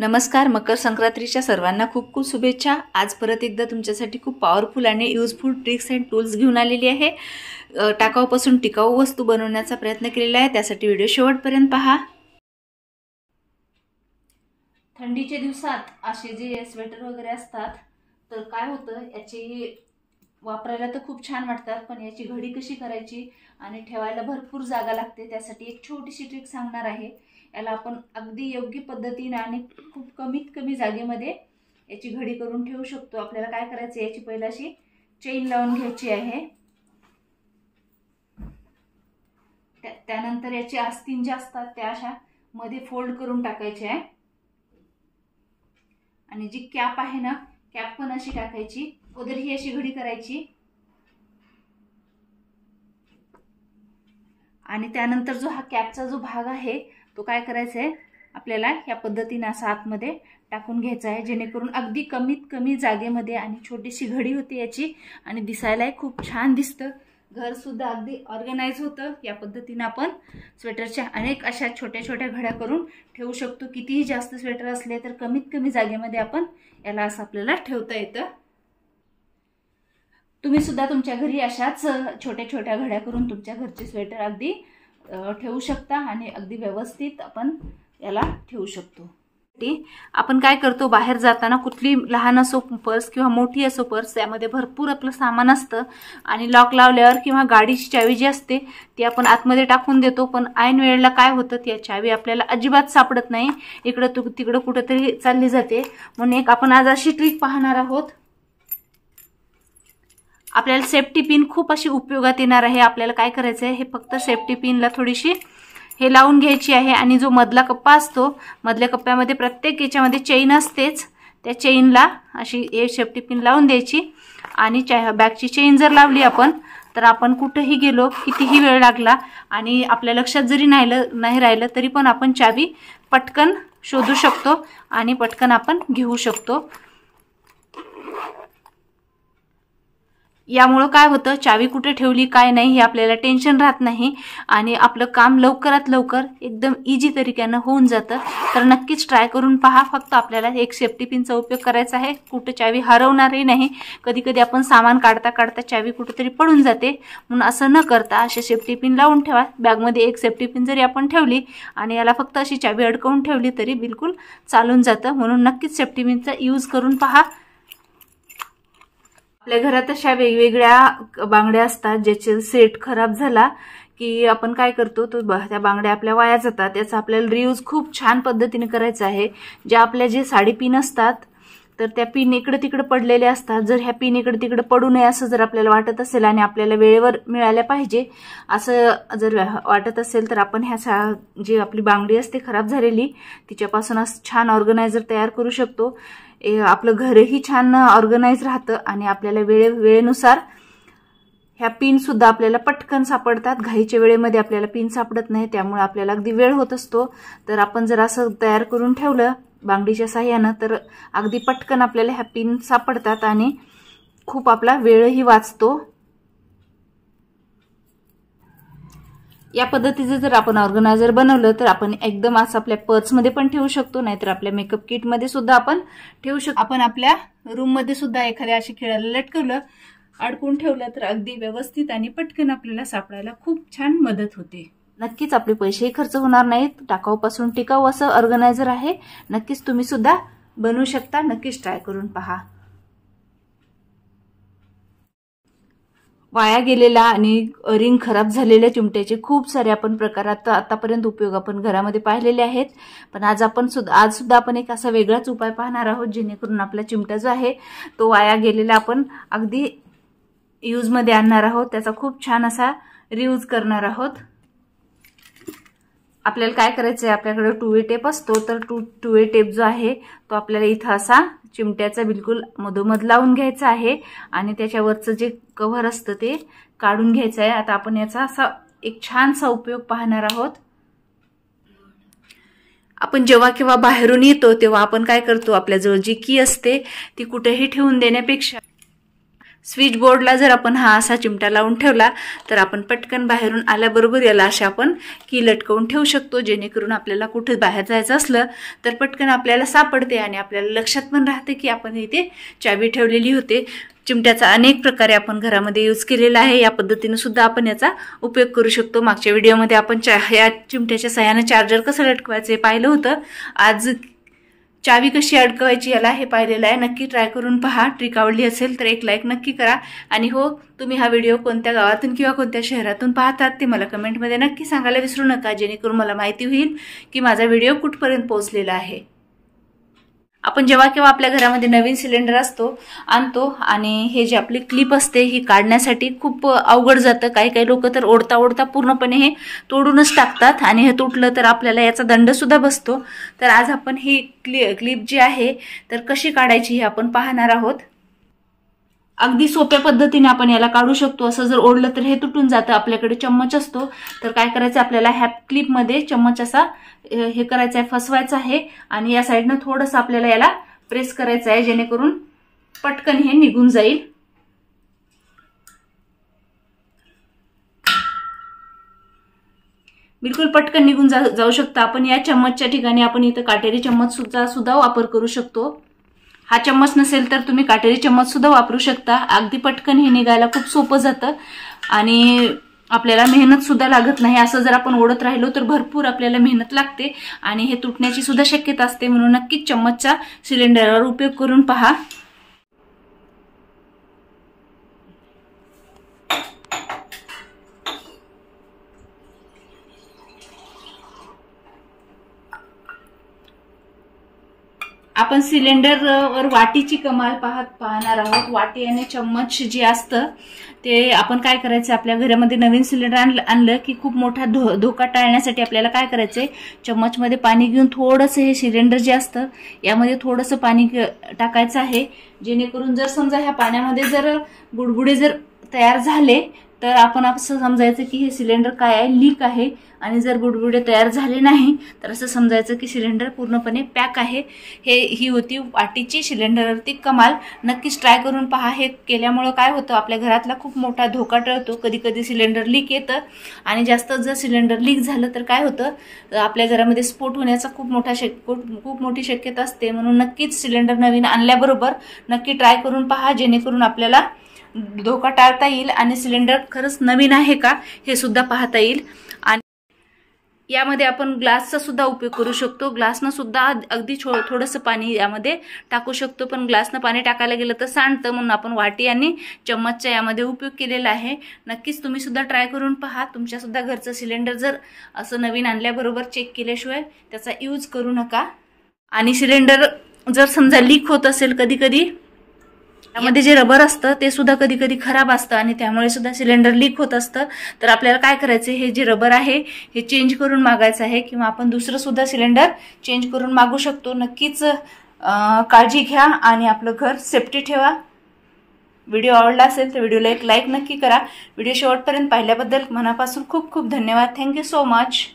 नमस्कार मकर संक्रांतीच्या सर्वांना खूप खूप शुभेच्छा आज परत एकदा तुमच्यासाठी खूप पॉवरफुल आणि युजफुल ट्रिक्स अँड टूल्स घेऊन आलेली आहे टाकाऊपासून टिकाऊ वस्तू बनवण्याचा प्रयत्न केलेला आहे त्यासाठी व्हिडिओ शेवटपर्यंत पहा थंडीच्या दिवसात असे जे स्वेटर वगैरे असतात तर काय होतं याची वापरायला तर खूप छान वाटतात पण याची घडी कशी करायची आणि ठेवायला भरपूर जागा लागते त्यासाठी एक छोटीशी ट्रिक सांगणार आहे याला आपण अगदी योग्य पद्धतीनं आणि खूप कमीत कमी जागेमध्ये याची घडी करून ठेवू शकतो आपल्याला काय करायचं याची पहिला अशी चेन लावून घ्यायची आहे त्यानंतर याची आस्तीन ज्या असतात त्या अशा मध्ये फोल्ड करून टाकायचे आहे आणि जी कॅप आहे ना कॅप पण अशी टाकायची उदर ही अशी घडी करायची आणि त्यानंतर जो हा कॅपचा जो भाग आहे तो काय करायचा आहे आपल्याला ह्या पद्धतीनं असा आतमध्ये टाकून घ्यायचा आहे जेणेकरून अगदी कमीत कमी जागेमध्ये आणि छोटीशी घडी होती याची आणि दिसायलाही खूप छान दिसतं घरसुद्धा अगदी ऑर्गनाईज होतं या पद्धतीनं आपण स्वेटरच्या अनेक अशा छोट्या छोट्या घड्या करून ठेवू शकतो कितीही जास्त स्वेटर असले तर कमीत कमी जागेमध्ये आपण याला असं आपल्याला ठेवता येतं तुम्ही सुद्धा तुमच्या घरी अशाच छोट्या छोट्या घड्या करून तुमच्या घरचे स्वेटर अगदी ठेवू शकता आणि अगदी व्यवस्थित आपण याला ठेवू शकतो आपण काय करतो बाहेर जाताना कुठली लहान असो पर्स किंवा मोठी असो पर्स त्यामध्ये भरपूर आपलं सामान असतं आणि लॉक लावल्यावर किंवा गाडीची चावी जी असते ती आपण आतमध्ये टाकून देतो पण ऐन वेळेला काय होतं ती चावी आपल्याला अजिबात सापडत नाही इकडं तू तिकडं कुठंतरी चालली जाते म्हणून एक आपण आज अशी ट्रिक पाहणार आहोत आपल्याला सेफ्टी पिन खूप अशी उपयोगात येणार आहे आपल्याला काय करायचं आहे हे फक्त सेफ्टी पिनला थोडीशी हे लावून घ्यायची आहे आणि जो मधला कप्पा असतो मधल्या कप्प्यामध्ये प्रत्येक याच्यामध्ये चेन असतेच त्या चेनला अशी ए सेफ्टी पिन लावून द्यायची आणि चा बॅगची चेन जर लावली आपण तर आपण कुठंही गेलो कितीही वेळ लागला आणि आपल्या लक्षात जरी नाहीलं नाही राहिलं तरी पण आपण चावी पटकन शोधू शकतो आणि पटकन आपण घेऊ शकतो यामुळं काय होतं चावी कुठे ठेवली काय नाही हे आपल्याला टेन्शन राहत नाही आणि आपलं काम लवकरात लवकर एकदम इजी तरीक्यानं होऊन जातं तर नक्कीच ट्राय करून पहा फक्त आपल्याला एक सेफ्टी पिनचा उपयोग करायचा आहे कुठं चावी हरवणारही नाही कधी कधी आपण सामान काढता काढता चावी कुठेतरी पडून जाते म्हणून असं न करता असे सेफ्टी पिन लावून ठेवा बॅगमध्ये एक सेफ्टी पिन जरी आपण ठेवली आणि याला फक्त अशी चावी अडकवून ठेवली तरी बिलकुल चालून जातं म्हणून नक्कीच सेफ्टी पिनचा यूज करून पहा आपल्या घरात अशा वेगवेगळ्या बांगड्या असतात ज्याचे सेट खराब झाला की आपण काय करतो तो त्या बांगड्या आपल्या वाया जातात त्याचा आपल्याला रियूज खूप छान पद्धतीने करायचा आहे ज्या आपल्या जे साडी पिन असतात तर त्या पिन इकडे तिकडे पडलेल्या असतात जर ह्या पिन इकडे तिकडे पडू नये असं जर आपल्याला वाटत असेल आणि आपल्याला वेळेवर मिळाल्या पाहिजे असं जर वाटत असेल तर आपण ह्या सा जी आपली बांगडी असते खराब झालेली तिच्यापासून छान ऑर्गनायझर तयार करू शकतो आपलं घरही छान ऑर्गनाईज राहतं आणि आपल्याला वेळे वेळेनुसार ह्या सुद्धा आपल्याला पटकन सापडतात घाईच्या वेळेमध्ये आपल्याला पिन सापडत नाही त्यामुळे आपल्याला अगदी वेळ होत असतो तर आपण जर असं तयार करून ठेवलं बांगडीच्या साह्यानं तर अगदी पटकन आपल्याला ह्या पिन सापडतात आणि खूप आपला वेळही वाचतो या पद्धतीचं जर आपण ऑर्गनायझर बनवलं तर आपण एकदम असं आपल्या पर्समध्ये पण ठेवू शकतो नाहीतर आपल्या मेकअप किटमध्ये सुद्धा आपण ठेवू शकतो आपण आपल्या रूममध्ये सुद्धा एखाद्या अशी खेळायला लटकवलं अडकून ठेवलं तर अगदी व्यवस्थित आणि पटकन आपल्याला सापडायला खूप छान मदत होते नक्कीच आपले पैसेही खर्च होणार नाहीत टाकाऊपासून टिकाऊ असं ऑर्गनायझर आहे नक्कीच तुम्ही सुद्धा बनवू शकता नक्कीच ट्राय करून पहा वाया गेलेला आणि रिंग खराब झालेल्या चिमट्याचे खूप सारे आपण प्रकारात आतापर्यंत उपयोग आपण घरामध्ये पाहिलेले आहेत पण आज आपण सुद्धा आज सुद्धा आपण एक असा वेगळाच उपाय पाहणार आहोत जेणेकरून आपला चिमटा जो आहे तो वाया गेलेला आपण अगदी यूजमध्ये आणणार आहोत त्याचा खूप छान असा रियूज करणार आहोत आपल्याला काय करायचं आहे आपल्याकडे टू ए टेप असतो तर टू टू ए टेप जो आहे तो आपल्याला इथं असा चिमट्याचा बिलकुल मधोमध लावून घ्यायचा आहे आणि त्याच्यावरचं जे कव्हर असतं ते काढून घ्यायचं आहे आता आपण याचा असा एक छानसा उपयोग पाहणार आहोत आपण जेव्हा केव्हा बाहेरून येतो तेव्हा आपण काय करतो आपल्याजवळ जी की असते ती कुठेही ठेवून देण्यापेक्षा स्विच बोर्डला जर आपण हा असा चिमटा लावून ठेवला तर आपण पटकन बाहेरून आल्याबरोबर याला अशा आपण की लटकवून ठेवू शकतो जेणेकरून आपल्याला कुठे बाहेर जायचं असलं तर पटकन आपल्याला सापडते आणि आपल्याला लक्षात पण राहते की आपण इथे चावी ठेवलेली होते चिमट्याचा अनेक प्रकारे आपण घरामध्ये यूज केलेला आहे या पद्धतीनं सुद्धा आपण याचा उपयोग करू शकतो मागच्या व्हिडिओमध्ये आपण चा या चिमट्याच्या सहाय्यानं चार्जर कसं लटकवायचं हे पाहिलं होतं आज चावी कशी अडकवायची याला हे पाहिलेलं आहे नक्की ट्राय करून पहा ट्रिक आवडली असेल तर एक लाईक नक्की करा आणि हो तुम्ही हा व्हिडिओ कोणत्या गावातून किंवा कोणत्या शहरातून पाहतात ते मला कमेंटमध्ये नक्की सांगायला विसरू नका जेणेकरून मला माहिती होईल की माझा व्हिडिओ कुठपर्यंत पोहोचलेला आहे आपण जेव्हा केव्हा आपल्या घरामध्ये नवीन सिलेंडर असतो आणतो आणि हे जे आपली क्लिप असते ही काढण्यासाठी खूप अवघड जातं काही काही लोक तर ओढता ओढता पूर्णपणे हे तोडूनच टाकतात आणि हे तुटलं तर आपल्याला याचा दंडसुद्धा बसतो तर आज आपण ही क्लि क्लिप जी आहे तर कशी काढायची हे आपण पाहणार आहोत अगदी सोप्या पद्धतीने आपण याला काढू शकतो असं जर ओढलं तर हे तुटून जातं आपल्याकडे चम्मच असतो तर काय करायचं आपल्याला हॅप क्लिपमध्ये चम्मच असा हे करायचा आहे फसवायचा आहे आणि या साईडनं थोडंसं आपल्याला याला प्रेस करायचं आहे जेणेकरून पटकन हे निघून जाईल बिलकुल पटकन निघून जाऊ शकता आपण या चम्मचच्या ठिकाणी आपण इथं काटेरी चम्मच सुद्धा सुद्धा वापर करू शकतो हा चम्मच नसेल तर तुम्ही काटेरी चम्मच सुद्धा वापरू शकता अगदी पटकन हे निघायला खूप सोपं जातं आणि आपल्याला मेहनत सुद्धा लागत नाही असं जर आपण ओढत राहिलो तर भरपूर आपल्याला मेहनत लागते आणि हे तुटण्याची सुद्धा शक्यता असते म्हणून नक्कीच चम्मचचा सिलेंडरवर उपयोग करून पहा आपण सिलेंडरवर वाटीची कमाल पाहत पाहणार आहोत वाटी आणि चम्मच जे असतं ते आपण काय करायचं आपल्या घरामध्ये नवीन सिलेंडर आणलं की खूप मोठा धो धोका टाळण्यासाठी आपल्याला काय करायचंय आहे चम्मचमध्ये पाणी घेऊन थोडंसं हे सिलेंडर जे असतं यामध्ये थोडंसं पाणी टाकायचं आहे जेणेकरून जर समजा ह्या पाण्यामध्ये जर बुडबुडे जर तयार झाले तर आपण असं समजायचं की हे सिलेंडर काय आहे लीक आहे आणि जर बुडबुडे तयार झाले नाही तर असं समजायचं की सिलेंडर पूर्णपणे पॅक आहे हे ही होती वाटीची सिलेंडरवरती कमाल नक्कीच ट्राय करून पहा हे केल्यामुळं काय होतं आपल्या घरातला खूप मोठा धोका टळतो कधी कधी सिलेंडर लीक येतं आणि जास्त जर सिलेंडर लीक झालं तर काय होतं आपल्या घरामध्ये स्फोट होण्याचा खूप मोठा शक खूप मोठी शक्यता असते म्हणून नक्कीच सिलेंडर नवीन आणल्याबरोबर नक्की ट्राय करून पहा जेणेकरून आपल्याला धोका टाळता येईल आणि सिलेंडर खरंच नवीन आहे का हे सुद्धा पाहता येईल आणि यामध्ये आपण ग्लासचा सुद्धा उपयोग करू शकतो ग्लासनं सुद्धा अगदी छो थोडंसं पाणी यामध्ये टाकू शकतो पण ग्लासनं पाणी टाकायला गेलं तर सांडतं म्हणून आपण वाटी आणि चम्मचचा यामध्ये उपयोग केलेला आहे नक्कीच तुम्ही सुद्धा ट्राय करून पहा तुमच्यासुद्धा घरचं सिलेंडर जर असं नवीन आणल्याबरोबर चेक केल्याशिवाय त्याचा यूज करू नका आणि सिलेंडर जर समजा लीक होत असेल कधी कधी त्यामध्ये जे रबर असतं ते सुद्धा कधी कधी खराब असतं आणि त्यामुळे सुद्धा सिलेंडर लीक होत असतं तर आपल्याला काय करायचं हे जे रबर आहे हे चेंज करून मागायचं आहे किंवा आपण दुसरं सुद्धा सिलेंडर चेंज करून मागू शकतो नक्कीच काळजी घ्या आणि आपलं घर सेफ्टी ठेवा व्हिडिओ आवडला असेल तर व्हिडिओला एक लाईक नक्की करा व्हिडिओ शेवटपर्यंत पाहिल्याबद्दल मनापासून खूप खूप धन्यवाद थँक्यू सो मच